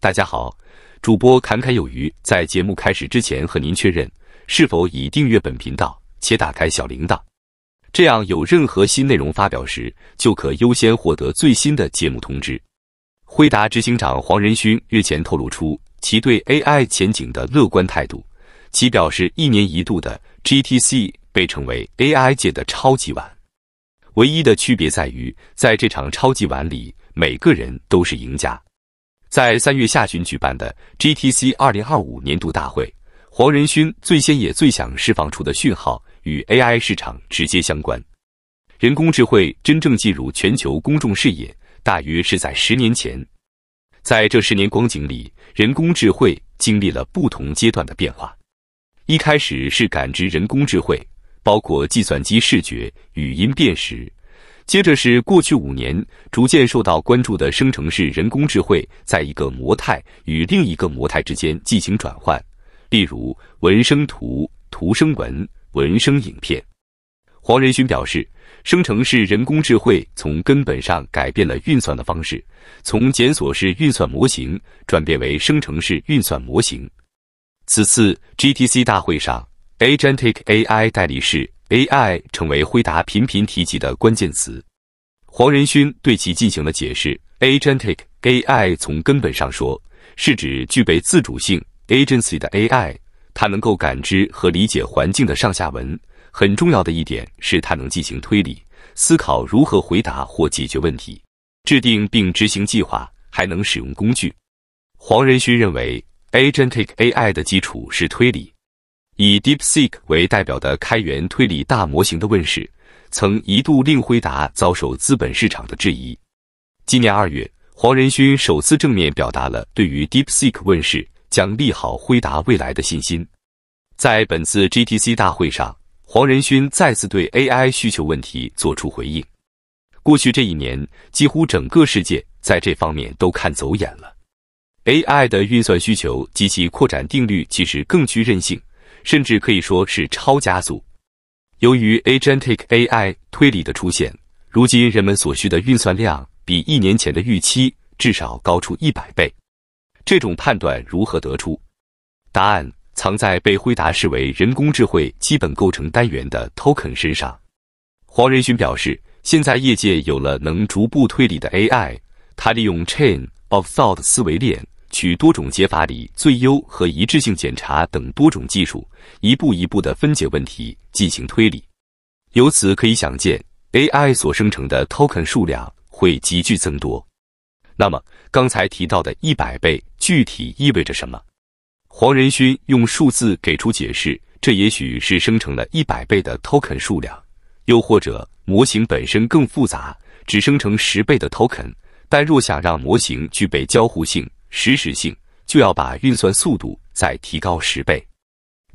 大家好，主播侃侃有余。在节目开始之前，和您确认是否已订阅本频道且打开小铃铛，这样有任何新内容发表时，就可优先获得最新的节目通知。辉达执行长黄仁勋日前透露出其对 AI 前景的乐观态度，其表示，一年一度的 GTC 被称为 AI 界的超级碗，唯一的区别在于，在这场超级碗里，每个人都是赢家。在三月下旬举办的 GTC 2025年度大会，黄仁勋最先也最想释放出的讯号与 AI 市场直接相关。人工智慧真正进入全球公众视野，大约是在十年前。在这十年光景里，人工智慧经历了不同阶段的变化。一开始是感知，人工智慧包括计算机视觉、语音辨识。接着是过去五年逐渐受到关注的生成式人工智慧，在一个模态与另一个模态之间进行转换，例如文生图、图生文、文生影片。黄仁勋表示，生成式人工智慧从根本上改变了运算的方式，从检索式运算模型转变为生成式运算模型。此次 GTC 大会上，Agentic AI 代理是。AI 成为辉达频频提及的关键词。黄仁勋对其进行了解释：agentic AI 从根本上说是指具备自主性 agency 的 AI，它能够感知和理解环境的上下文。很重要的一点是，它能进行推理、思考如何回答或解决问题、制定并执行计划，还能使用工具。黄仁勋认为，agentic AI 的基础是推理。以 DeepSeek 为代表的开源推理大模型的问世，曾一度令辉达遭受资本市场的质疑。今年二月，黄仁勋首次正面表达了对于 DeepSeek 问世将利好辉达未来的信心。在本次 GTC 大会上，黄仁勋再次对 AI 需求问题作出回应。过去这一年，几乎整个世界在这方面都看走眼了。AI 的运算需求及其扩展定律其实更具韧性。甚至可以说是超加速。由于 agentic AI 推理的出现，如今人们所需的运算量比一年前的预期至少高出一百倍。这种判断如何得出？答案藏在被辉达视为人工智慧基本构成单元的 token 身上。黄仁勋表示，现在业界有了能逐步推理的 AI，他利用 chain of thought 思维链。取多种解法里最优和一致性检查等多种技术，一步一步的分解问题进行推理。由此可以想见，AI 所生成的 token 数量会急剧增多。那么，刚才提到的100倍具体意味着什么？黄仁勋用数字给出解释：这也许是生成了100倍的 token 数量，又或者模型本身更复杂，只生成10倍的 token。但若想让模型具备交互性，实时性就要把运算速度再提高十倍，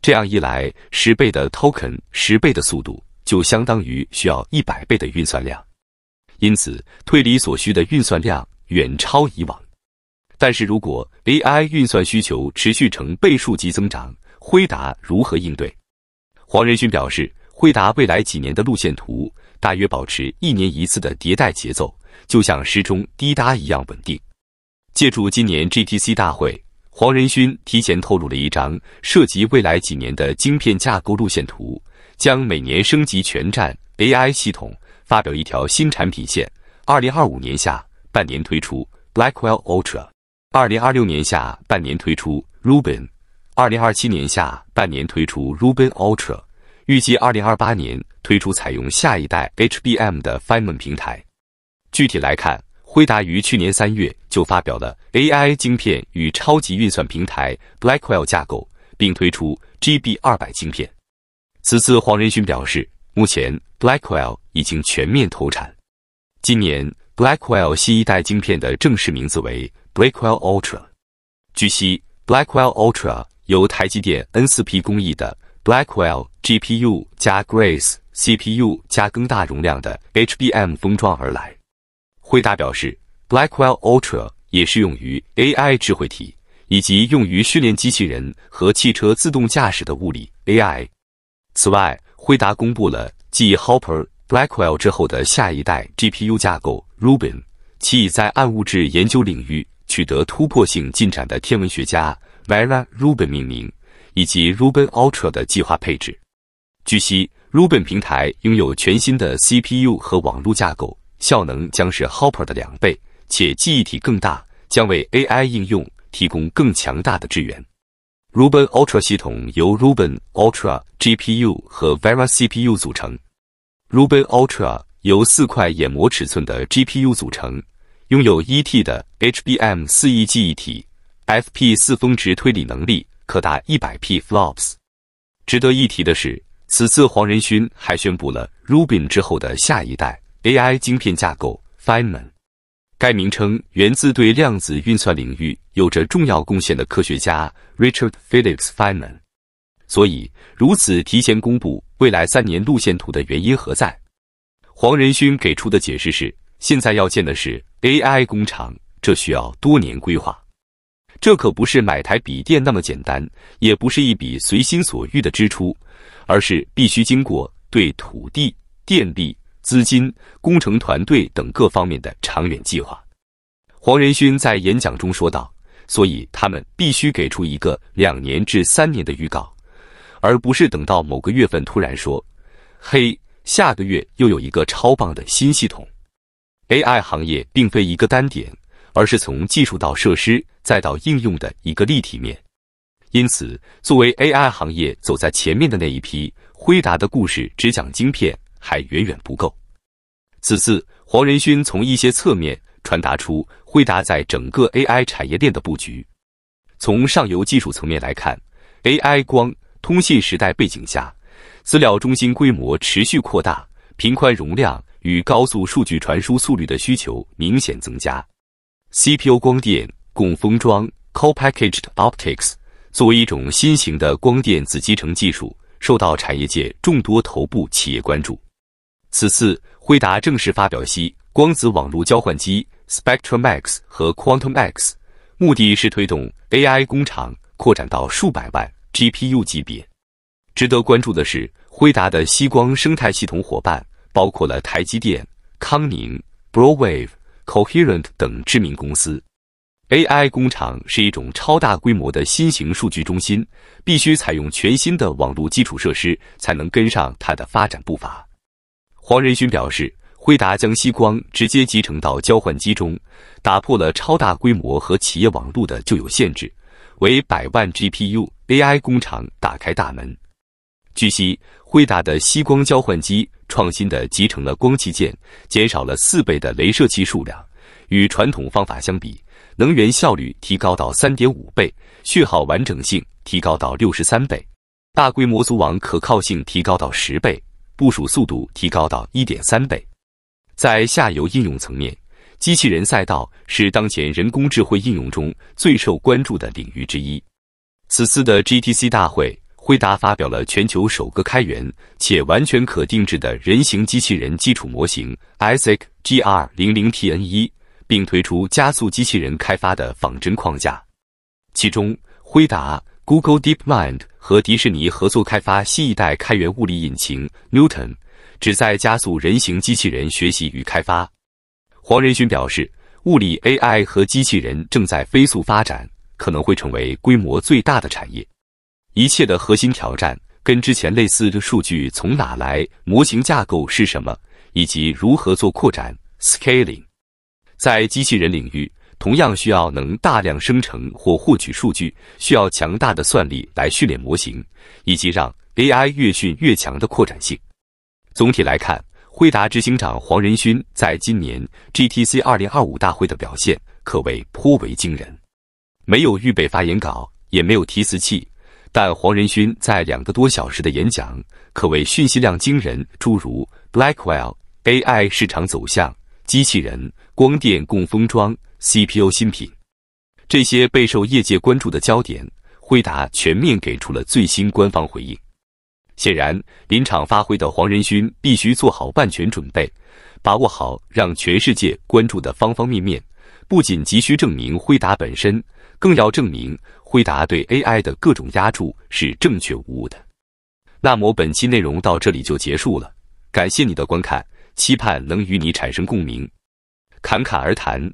这样一来，十倍的 token，十倍的速度就相当于需要一百倍的运算量，因此推理所需的运算量远超以往。但是如果 AI 运算需求持续成倍数级增长，辉达如何应对？黄仁勋表示，辉达未来几年的路线图大约保持一年一次的迭代节奏，就像时钟滴答一样稳定。借助今年 GTC 大会，黄仁勋提前透露了一张涉及未来几年的晶片架构路线图，将每年升级全站 AI 系统，发表一条新产品线。二零二五年下半年推出 Blackwell Ultra，二零二六年下半年推出 Ruben，二零二七年下半年推出 Ruben Ultra，预计二零二八年推出采用下一代 HBM 的 f i n m a n 平台。具体来看。辉达于去年三月就发表了 AI 晶片与超级运算平台 Blackwell 架构，并推出 GB200 晶片。此次黄仁勋表示，目前 Blackwell 已经全面投产。今年 Blackwell 新一代晶片的正式名字为 Blackwell Ultra。据悉，Blackwell Ultra 由台积电 N4P 工艺的 Blackwell GPU 加 Grace CPU 加更大容量的 HBM 封装而来。辉达表示，Blackwell Ultra 也适用于 AI 智慧体以及用于训练机器人和汽车自动驾驶的物理 AI。此外，辉达公布了继 Hopper Blackwell 之后的下一代 GPU 架构 Ruben，其以在暗物质研究领域取得突破性进展的天文学家 Vera Rubin 命名，以及 Ruben Ultra 的计划配置。据悉，Ruben 平台拥有全新的 CPU 和网络架构。效能将是 Hopper 的两倍，且记忆体更大，将为 AI 应用提供更强大的支援。Ruben Ultra 系统由 Ruben Ultra GPU 和 Vera CPU 组成。Ruben Ultra 由四块掩膜尺寸的 GPU 组成，拥有 1T 的 HBM 四 E 记忆体，FP 四峰值推理能力可达 100P flops。值得一提的是，此次黄仁勋还宣布了 Ruben 之后的下一代。AI 晶片架构 Feynman，该名称源自对量子运算领域有着重要贡献的科学家 Richard Felix Feynman。所以，如此提前公布未来三年路线图的原因何在？黄仁勋给出的解释是：现在要建的是 AI 工厂，这需要多年规划。这可不是买台笔电那么简单，也不是一笔随心所欲的支出，而是必须经过对土地、电力。资金、工程团队等各方面的长远计划。黄仁勋在演讲中说道：“所以他们必须给出一个两年至三年的预告，而不是等到某个月份突然说，嘿，下个月又有一个超棒的新系统。”AI 行业并非一个单点，而是从技术到设施再到应用的一个立体面。因此，作为 AI 行业走在前面的那一批，辉达的故事只讲晶片。还远远不够。此次黄仁勋从一些侧面传达出辉达在整个 AI 产业链的布局。从上游技术层面来看，AI 光通信时代背景下，资料中心规模持续扩大，频宽容量与高速数据传输速率的需求明显增加。CPU 光电共封装 （Co-packaged Optics） 作为一种新型的光电子集成技术，受到产业界众多头部企业关注。此次辉达正式发表其光子网络交换机 s p e c t r u m x 和 Quantum x 目的是推动 AI 工厂扩展到数百万 GPU 级别。值得关注的是，辉达的西光生态系统伙伴包括了台积电、康宁、Broadwave、Coherent 等知名公司。AI 工厂是一种超大规模的新型数据中心，必须采用全新的网络基础设施，才能跟上它的发展步伐。黄仁勋表示，辉达将吸光直接集成到交换机中，打破了超大规模和企业网络的旧有限制，为百万 GPU AI 工厂打开大门。据悉，辉达的吸光交换机创新的集成了光器件，减少了四倍的镭射器数量，与传统方法相比，能源效率提高到三点五倍，序号完整性提高到六十三倍，大规模组网可靠性提高到十倍。部署速度提高到一点三倍。在下游应用层面，机器人赛道是当前人工智慧应用中最受关注的领域之一。此次的 GTC 大会，辉达发表了全球首个开源且完全可定制的人形机器人基础模型 Isaac GR 零零 T N 一，并推出加速机器人开发的仿真框架。其中，辉达。Google DeepMind 和迪士尼合作开发新一代开源物理引擎 Newton，旨在加速人形机器人学习与开发。黄仁勋表示，物理 AI 和机器人正在飞速发展，可能会成为规模最大的产业。一切的核心挑战跟之前类似的数据从哪来，模型架构是什么，以及如何做扩展 （scaling）。在机器人领域。同样需要能大量生成或获取数据，需要强大的算力来训练模型，以及让 AI 越训越强的扩展性。总体来看，惠达执行长黄仁勋在今年 GTC 二零二五大会的表现可谓颇为惊人。没有预备发言稿，也没有提词器，但黄仁勋在两个多小时的演讲可谓信息量惊人，诸如 Blackwell AI 市场走向、机器人、光电共封装。CPU 新品，这些备受业界关注的焦点，辉达全面给出了最新官方回应。显然，临场发挥的黄仁勋必须做好万全准备，把握好让全世界关注的方方面面。不仅急需证明辉达本身，更要证明辉达对 AI 的各种压注是正确无误的。那么本期内容到这里就结束了，感谢你的观看，期盼能与你产生共鸣。侃侃而谈。